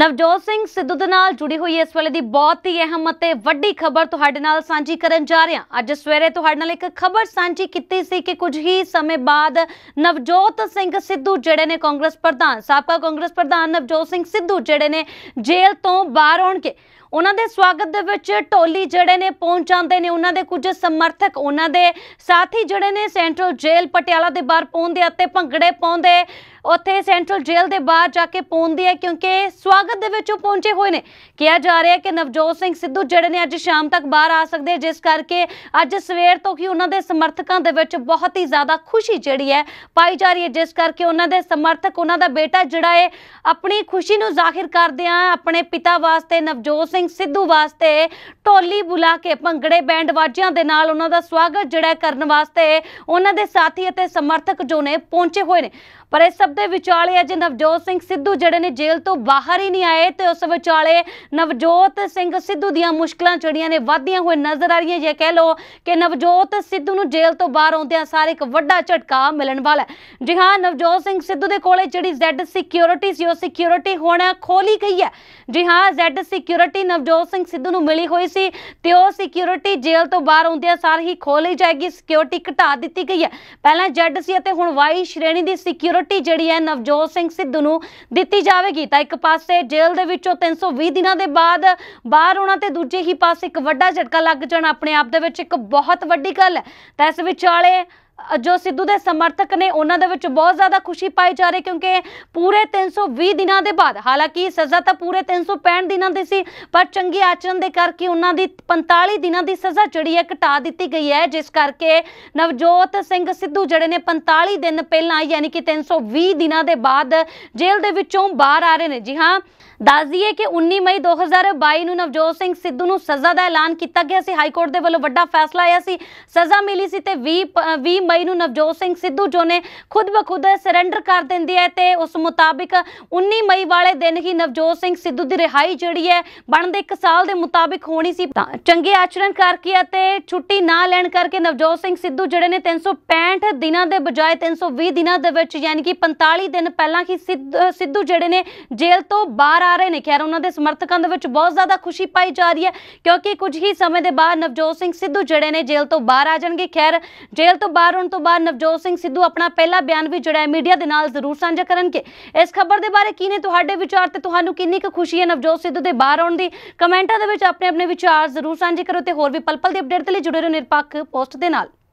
ਨਵਜੋਤ ਸਿੰਘ ਸਿੱਧੂ ਦੇ ਨਾਲ ਜੁੜੀ ਹੋਈ ਇਸ ਵੇਲੇ ਦੀ ਬਹੁਤ ਹੀ ਅਹਿਮ ਅਤੇ ਵੱਡੀ ਖਬਰ ਤੁਹਾਡੇ ਨਾਲ ਸਾਂਝੀ ਕਰਨ ਜਾ ਰਹੇ ਹਾਂ ਅੱਜ ਸਵੇਰੇ ਤੁਹਾਡੇ ਨਾਲ ਇੱਕ ਖਬਰ ਸਾਂਝੀ ਕੀਤੀ ਸੀ ਕਿ ਕੁਝ ਹੀ ਸਮੇਂ ਬਾਅਦ ਨਵਜੋਤ ਸਿੰਘ ਸਿੱਧੂ ਜਿਹੜੇ ਨੇ ਕਾਂਗਰਸ ਪ੍ਰਧਾਨ ਸਾਬਕਾ ਕਾਂਗਰਸ ਪ੍ਰਧਾਨ ਨਵਜੋਤ ਸਿੰਘ ਸਿੱਧੂ ਜਿਹੜੇ ਨੇ ਜੇਲ੍ਹ ਤੋਂ ਬਾਹਰ ਆਉਣਗੇ ਉਹਨਾਂ ਦੇ ਸਵਾਗਤ ਦੇ ਵਿੱਚ ਟੋਲੀ ਜਿਹੜੇ ਨੇ ਪਹੁੰਚ ਜਾਂਦੇ ਨੇ ਉਹਨਾਂ ਦੇ ਕੁਝ ਸਮਰਥਕ ਉਹਨਾਂ ਦੇ ਸਾਥੀ ਜਿਹੜੇ ਨੇ ਸੈਂਟਰਲ ਜੇਲ੍ਹ ਪਟਿਆਲਾ ਦੇ ਬਾਹਰ ਪਹੁੰਚਦੇ ਅਤੇ ਭੰਗੜੇ ਪਾਉਂਦੇ ਉੱਥੇ ਸੈਂਟਰਲ ਜੇਲ੍ਹ ਦੇ ਬਾਹਰ ਜਾ ਕੇ ਪਹੁੰਚਦੇ ਆ ਕਿਉਂਕਿ ਸਵਾਗਤ ਦੇ ਵਿੱਚ ਉਹ ਪਹੁੰਚੇ ਹੋਏ ਨੇ ਕਿਹਾ ਜਾ ਰਿਹਾ ਕਿ ਨਵਜੋਤ ਸਿੰਘ ਸਿੱਧੂ ਜਿਹੜੇ ਨੇ ਅੱਜ ਸ਼ਾਮ ਤੱਕ ਬਾਹਰ ਆ ਸਕਦੇ ਜਿਸ ਕਰਕੇ ਅੱਜ ਸਵੇਰ ਤੋਂ ਹੀ ਉਹਨਾਂ ਦੇ ਸਮਰਥਕਾਂ ਦੇ ਵਿੱਚ ਬਹੁਤ ਹੀ ਜ਼ਿਆਦਾ ਖੁਸ਼ੀ ਜਿਹੜੀ ਹੈ ਪਾਈ ਜਾ ਰਹੀ ਹੈ ਜਿਸ ਕਰਕੇ ਉਹਨਾਂ ਦੇ ਸਮਰਥਕ ਉਹਨਾਂ ਦਾ ਬੇਟਾ ਜਿਹੜਾ ਹੈ ਆਪਣੀ ਖੁਸ਼ੀ ਨੂੰ ਜ਼ਾਹਿਰ ਕਰਦੇ ਆ ਆਪਣੇ ਪਿਤਾ ਵਾਸਤੇ ਨਵਜੋਤ ਸਿੰਘ ਸਿੰਘ ਸਿੱਧੂ ਵਾਸਤੇ ਟੋਲੀ ਬੁਲਾ ਕੇ ਭੰਗੜੇ ਬੈਂਡ ਵਾਜਿਆਂ ਦੇ ਨਾਲ ਉਹਨਾਂ ਦਾ ਸਵਾਗਤ ਜਿਹੜਾ ਕਰਨ ਵਾਸਤੇ ਉਹਨਾਂ ਦੇ ਸਾਥੀ ਅਤੇ ਸਮਰਥਕ ਜੋ ਨੇ ਪਹੁੰਚੇ ਹੋਏ ਨੇ ਪਰ ਇਸ ਸਭ ਦੇ ਵਿਚਾਲੇ ਅੱਜ ਨਵਜੋਤ ਸਿੰਘ ਸਿੱਧੂ ਜਿਹੜੇ ਨੇ ਜੇਲ੍ਹ ਤੋਂ ਬਾਹਰ ਹੀ ਨਹੀਂ ਆਏ ਤੇ ਉਸ ਵਿਚਾਲੇ ਨਵਜੋਤ ਸਿੰਘ ਸਿੱਧੂ ਦੀਆਂ ਮੁਸ਼ਕਲਾਂ ਚੜੀਆਂ ਨੇ ਵਧਦੀਆਂ ਹੋਏ ਨਜ਼ਰ ਆ ਰਹੀਆਂ ਜੇ ਕਹਿ ਲੋ ਕਿ ਨਵਜੋਤ ਸਿੱਧੂ ਨੂੰ ਜੇਲ੍ਹ ਤੋਂ ਬਾਹਰ ਆਉਂਦਿਆਂ ਸਾਰ ਇੱਕ ਵੱਡਾ ਝਟਕਾ ਮਿਲਣ ਵਾਲਾ ਹੈ ਜੀ ਹਾਂ ਨਵਜੋਤ ਸਿੰਘ ਸਿੱਧੂ ਦੇ ਕੋਲੇ ਜਿਹੜੀ Z ਸਿਕਿਉਰਿਟੀ ਸੀ ਉਹ ਸਿਕਿਉਰਿਟੀ ਹੁਣ ਖੋਲੀ ਗਈ ਹੈ ਜੀ ਹਾਂ Z ਸਿਕਿਉਰਿਟੀ ਨਵਜੋਤ ਸਿੰਘ ਸਿੱਧੂ ਨੂੰ ਮਿਲੀ ਹੋਈ ਸੀ ਤੇ ਉਹ ਸਿਕਿਉਰਿਟੀ ਜੇਲ੍ਹ ਤੋਂ ਬਾਹਰ ਆਉਂਦਿਆਂ ਸਾਰ ਹੀ ਖੋਲੀ ਜਾਏਗੀ ਸਿਕਿਉਰਿਟੀ ਘਟਾ ਦਿੱਤੀ ਗਈ ਹੈ ਪਹਿਲਾਂ Z ਸੀ ਅਤੇ ਹੁਣ Y ਸ਼੍ਰੇਣੀ ਦੀ ਸਿਕਿਉਰਿਟੀ ਸਿਕਿਉਰਿਟੀ ਜਿਹੜੀ ਹੈ ਨਵਜੋਤ ਸਿੰਘ ਸਿੱਧੂ ਨੂੰ ਦਿੱਤੀ ਜਾਵੇਗੀ ਤਾਂ ਇੱਕ ਪਾਸੇ ਜੇਲ੍ਹ ਦੇ ਵਿੱਚੋਂ 320 ਦਿਨਾਂ ਦੇ ਬਾਅਦ ਬਾਹਰ ਆਉਣਾ ਤੇ ਦੂਜੇ ਹੀ ਪਾਸੇ ਇੱਕ ਵੱਡਾ ਝਟਕਾ ਲੱਗ ਜਾਣਾ ਆਪਣੇ ਆਪ ਦੇ ਵਿੱਚ ਇੱਕ ਬਹੁਤ ਵੱਡੀ ਗੱਲ ਹੈ ਤਾਂ ਇਸ ਵਿਚਾਲੇ ਜੋ ਸਿੱਧੂ ਦੇ ਸਮਰਥਕ ਨੇ ਉਹਨਾਂ ਦੇ ਵਿੱਚ ਬਹੁਤ ਜ਼ਿਆਦਾ ਖੁਸ਼ੀ ਪਾਈ ਜਾ ਰਹੀ ਕਿਉਂਕਿ ਪੂਰੇ 320 ਦਿਨਾਂ ਦੇ ਬਾਅਦ ਹਾਲਾਂਕਿ ਸਜ਼ਾ ਤਾਂ ਪੂਰੇ 365 ਦਿਨਾਂ ਦੀ ਸੀ ਪਰ ਚੰਗੇ ਆਚਰਣ ਦੇ ਕਰਕੇ ਉਹਨਾਂ ਦੀ 45 ਦਿਨਾਂ ਦੀ ਸਜ਼ਾ ਜਿਹੜੀ ਹੈ ਘਟਾ ਦਿੱਤੀ ਗਈ ਹੈ ਜਿਸ ਕਰਕੇ ਨਵਜੋਤ ਸਿੰਘ ਸਿੱਧੂ ਜਿਹੜੇ ਨੇ 45 ਦਿਨ ਪਹਿਲਾਂ ਯਾਨੀ ਕਿ 320 ਦਿਨਾਂ ਦੇ ਬਾਅਦ ਜੇਲ੍ਹ ਦੇ ਵਿੱਚੋਂ ਬਾਹਰ ਆ ਰਹੇ ਨੇ ਜੀ ਹਾਂ ਦੱਸ ਦਈਏ ਕਿ 19 ਮਈ 2022 ਨੂੰ ਨਵਜੋਤ ਸਿੰਘ ਸਿੱਧੂ ਨੂੰ ਸਜ਼ਾ ਦਾ ਐਲਾਨ ਕੀਤਾ ਗਿਆ ਸੀ ਹਾਈ ਕੋਰਟ ਦੇ ਵੱਲੋਂ ਵੱਡਾ ਫੈਸਲਾ ਆਇਆ ਸੀ ਸਜ਼ਾ ਮਿਲੀ ਸੀ ਤੇ 20 20 ਮਈ ਨੂੰ ਨਵਜੋਤ ਸਿੰਘ ਸਿੱਧੂ ਜੋ ਨੇ ਖੁਦ ਬਖੁਦ ਸਰੈਂਡਰ ਕਰ ਦਿੰਦੀ ਹੈ ਤੇ ਉਸ ਮੁਤਾਬਿਕ 19 ਮਈ ਵਾਲੇ ਦਿਨ ਹੀ ਨਵਜੋਤ ਸਿੰਘ ਸਿੱਧੂ ਦੀ ਰਿਹਾਈ ਜਿਹੜੀ ਹੈ ਬਣਦੇ 1 ਸਾਲ ਦੇ ਮੁਤਾਬਿਕ ਹੋਣੀ ਸੀ ਤਾਂ ਚੰਗੇ ਆਚਰਣ ਕਰਕੇ ਅਤੇ ਛੁੱਟੀ ਨਾ ਲੈਣ ਕਰਕੇ ਨਵਜੋਤ ਸਿੰਘ ਸਿੱਧੂ ਜਿਹੜੇ ਨੇ 365 ਦਿਨਾਂ ਦੇ ਬਜਾਏ 320 ਦਿਨਾਂ ਦੇ ਵਿੱਚ ਯਾਨੀ ਕਿ 45 ਦਿਨ ਪਹਿਲਾਂ ਹੀ ਸਿੱਧੂ ਜਿਹੜੇ ਨੇ ਜੇਲ੍ਹ ਤੋਂ ਬਾਹਰ ਆ ਰਹੇ ਨੇ ਖੈਰ ਉਹਨਾਂ ਦੇ ਸਮਰਥਕਾਂ ਦੇ ਵਿੱਚ ਬਹੁਤ ਜ਼ਿਆਦਾ ਖੁਸ਼ੀ ਪਾਈ ਜਾ ਰਹੀ ਹੈ ਕਿਉਂਕਿ ਕੁਝ ਹੀ ਸਮੇਂ ਦੇ ਬਾਅਦ ਨਵਜੋਤ ਸਿੰਘ ਸਿੱਧੂ ਜਿਹੜੇ ਨੇ ਜੇਲ੍ਹ ਤੋਂ ਬਾਹਰ ਆ ਜਾਣਗੇ ਖੈਰ ਜੇਲ੍ਹ ਤੋਂ ਬਾਹਰ ਗ੍ਰਿਫਤਾਰ ਹੋਣ ਤੋਂ ਬਾਅਦ ਨਵਜੋਤ ਸਿੰਘ ਸਿੱਧੂ ਆਪਣਾ ਪਹਿਲਾ ਬਿਆਨ ਵੀ ਜਿਹੜਾ ਮੀਡੀਆ ਦੇ ਨਾਲ ਜ਼ਰੂਰ ਸਾਂਝਾ ਕਰਨਗੇ ਇਸ ਖਬਰ ਦੇ ਬਾਰੇ ਕੀ ਨੇ ਤੁਹਾਡੇ ਵਿਚਾਰ ਤੇ ਤੁਹਾਨੂੰ ਕਿੰਨੀ ਕੁ ਖੁਸ਼ੀ ਹੈ ਨਵਜੋਤ ਸਿੱਧੂ ਦੇ ਬਾਹਰ ਆਉਣ ਦੀ ਕਮੈਂਟਾਂ ਦੇ ਵਿੱਚ ਆਪਣੇ ਆਪਣੇ ਵਿਚਾਰ ਜ਼ਰੂਰ ਸਾਂਝੇ ਕਰੋ ਤੇ ਹੋਰ ਵੀ ਪਲ ਪਲ ਦੀ ਅਪਡੇਟ ਦੇ ਲਈ ਜੁੜੇ ਰਹੋ ਨਿਰਪੱਖ ਪੋਸਟ ਦੇ ਨਾਲ